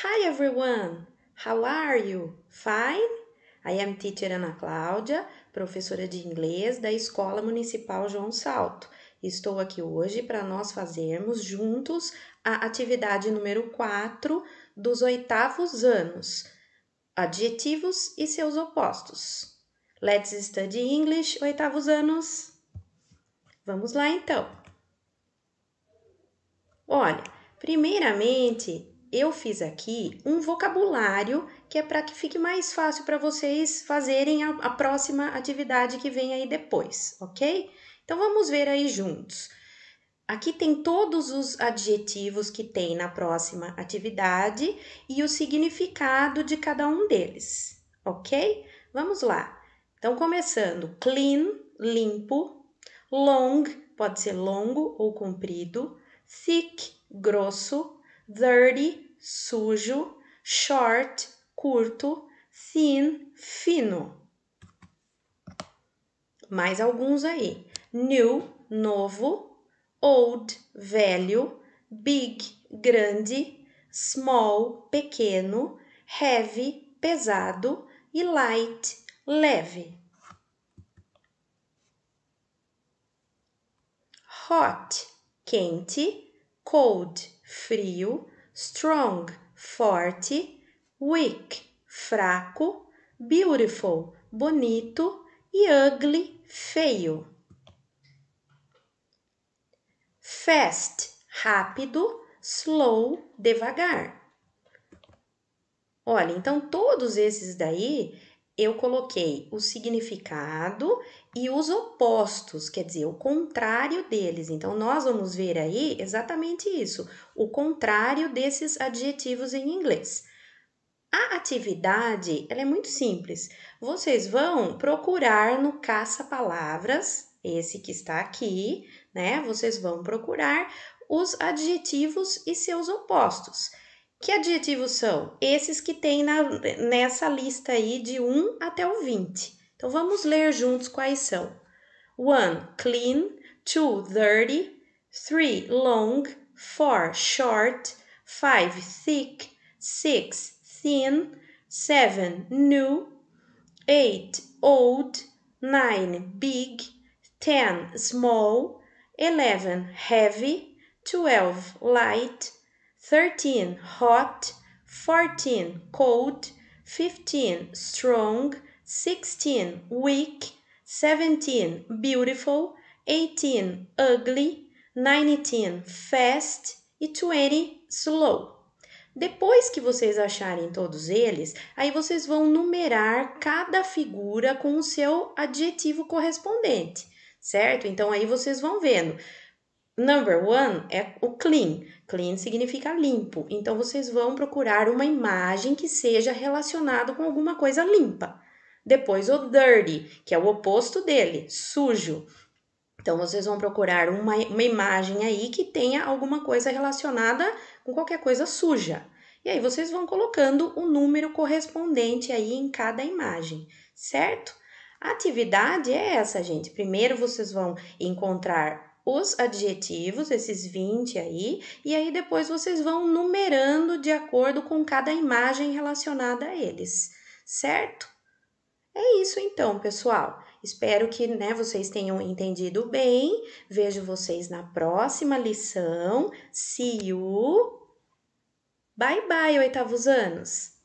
Hi everyone, how are you? Fine? I am teacher Ana Cláudia, professora de inglês da Escola Municipal João Salto. Estou aqui hoje para nós fazermos juntos a atividade número 4 dos oitavos anos, adjetivos e seus opostos. Let's study English, oitavos anos. Vamos lá então. Olha, primeiramente eu fiz aqui um vocabulário que é para que fique mais fácil para vocês fazerem a, a, próxima atividade que vem aí depois, ok? Então vamos ver aí juntos. Aqui tem todos os adjetivos que tem na próxima atividade e o significado de cada um deles, ok? Vamos lá. Então começando, clean, limpo, long, pode ser longo ou comprido, thick, grosso, dirty, sujo, short, curto, thin, fino. Mais alguns aí. New, novo, old, velho, big, grande, small, pequeno, heavy, pesado e light, leve. Hot, quente, cold, frio, strong, forte, weak, fraco, beautiful, bonito e ugly, feio. Fast, rápido, slow, devagar. Olha, então todos esses daí eu coloquei o significado e os opostos, quer dizer, o contrário deles. Então, nós vamos ver aí exatamente isso, o contrário desses adjetivos em inglês. A atividade ela é muito simples. Vocês vão procurar no caça-palavras, esse que está aqui, né? Vocês vão procurar os adjetivos e seus opostos. Que adjetivos são? Esses que tem na, nessa lista aí de 1 até o 20. Então vamos ler juntos quais são. 1. Clean. 2. Dirty. 3. Long. 4. Short. 5. Thick. 6. Thin. 7. New. 8. Old. 9. Big. 10. Small. 11. Heavy. 12. Light. 13 hot, 14 cold, 15 strong, 16 weak, 17 beautiful, 18 ugly, 19 fast e 20 slow. Depois que vocês acharem todos eles, aí vocês vão numerar cada figura com o seu adjetivo correspondente, certo? Então aí vocês vão vendo. Number one é o clean. Clean significa limpo. Então vocês vão procurar uma imagem que seja relacionada com alguma coisa limpa. Depois o dirty, que é o oposto dele, sujo. Então vocês vão procurar uma, uma imagem aí que tenha alguma coisa relacionada com qualquer coisa suja. E aí vocês vão colocando o número correspondente aí em cada imagem, certo? A atividade é essa, gente. Primeiro vocês vão encontrar os adjetivos, esses 20 aí, e aí depois vocês vão numerando de acordo com cada imagem relacionada a eles, certo? É isso então, pessoal. Espero que né, vocês tenham entendido bem. Vejo vocês na próxima lição. See you! Bye bye, oitavos anos!